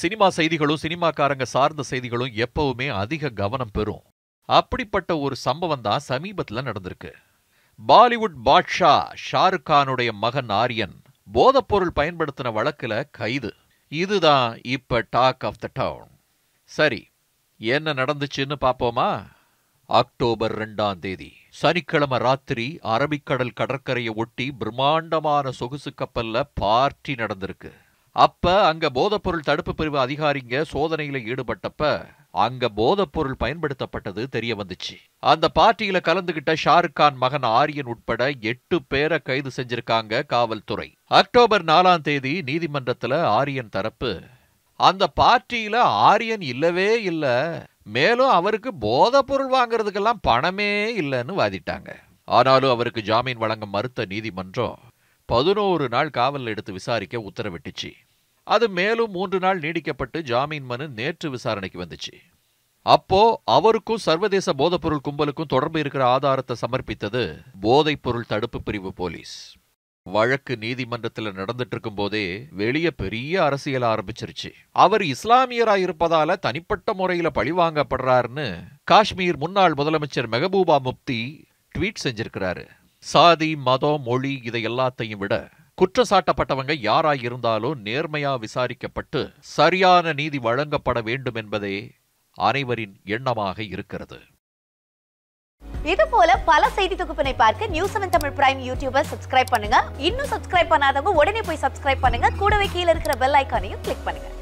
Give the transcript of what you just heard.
cinema செய்திகளும் சினிமாக்காரங்க சார்ந்த செய்திகளும் எப்பவுமே அதிக கவனம் பெறும் அப்படிப்பட்ட ஒரு சம்பவம் தான் சமீபத்தில் நடந்திருக்கு பாலிவுட் பாட்ஷா ஷாருக் கானுடைய மகன் ஆரியன் போதைப்பொருள் பயன்படுத்தின வழக்கில் கைது இதுதான் இப்ப டாக் ஆஃப் த டவுன் சரி என்ன நடந்துச்சுன்னு பார்ப்போமா அக்டோபர் ரெண்டாம் தேதி சனிக்கிழமை ராத்திரி அரபிக்கடல் கடற்கரையை ஒட்டி பிரம்மாண்டமான சொகுசு கப்பல்ல பார்ட்டி நடந்திருக்கு அப்ப அங்க போதைப்பொருள் தடுப்பு பிரிவு அதிகாரிங்க சோதனையில ஈடுபட்டப்ப அங்க போதைப்பொருள் பயன்படுத்தப்பட்டது தெரிய வந்துச்சு அந்த பார்ட்டியில கலந்துகிட்ட ஷாருக் கான் மகன் ஆரியன் உட்பட எட்டு பேரை கைது செஞ்சிருக்காங்க காவல்துறை அக்டோபர் நாலாம் தேதி நீதிமன்றத்துல ஆரியன் தரப்பு அந்த பார்ட்டியில ஆரியன் இல்லவே இல்ல மேலும் அவருக்கு போதைப்பொருள் வாங்குறதுக்கெல்லாம் பணமே இல்லைன்னு வாதிட்டாங்க ஆனாலும் அவருக்கு ஜாமீன் வழங்க மறுத்த நீதிமன்றம் பதினோரு நாள் காவலில் எடுத்து விசாரிக்க உத்தரவிட்டுச்சு அது மேலும் மூன்று நாள் நீடிக்கப்பட்டு ஜாமீன் மனு நேற்று விசாரணைக்கு வந்துச்சு அப்போ அவருக்கும் சர்வதேச போதைப்பொருள் கும்பலுக்கும் தொடர்பு இருக்கிற ஆதாரத்தை சமர்ப்பித்தது போதைப்பொருள் தடுப்பு பிரிவு போலீஸ் வழக்கு நீதிமன்றத்தில் நடந்துட்டு இருக்கும் போதே வெளியே பெரிய அரசியல் ஆரம்பிச்சிருச்சு அவர் இஸ்லாமியராய் இருப்பதால தனிப்பட்ட முறையில பழிவாங்கப்படுறாருன்னு காஷ்மீர் முன்னாள் முதலமைச்சர் மெஹபூபா முப்தி ட்வீட் செஞ்சிருக்கிறாரு சாதி மதம் மொழி இதை எல்லாத்தையும் விட குற்றம் சாட்டப்பட்டவங்க யாராய் இருந்தாலும் நேர்மையா விசாரிக்கப்பட்டு சரியான நீதி வழங்கப்பட வேண்டும் என்பதே அனைவரின் எண்ணமாக இருக்கிறது இது போல பல செய்தி தொகுப்பினை பார்க்க நியூஸ் செவன் தமிழ் பிரைம் யூடியூபை சப்ஸ்கிரைப் பண்ணுங்க இன்னும் சப்ஸ்கிரைப் பண்ணாதவங்க உடனே போய் சப்ஸ்கிரைப் பண்ணுங்க கூடவே கீழே இருக்கிற பெல் ஐக்கானையும் கிளிக் பண்ணுங்க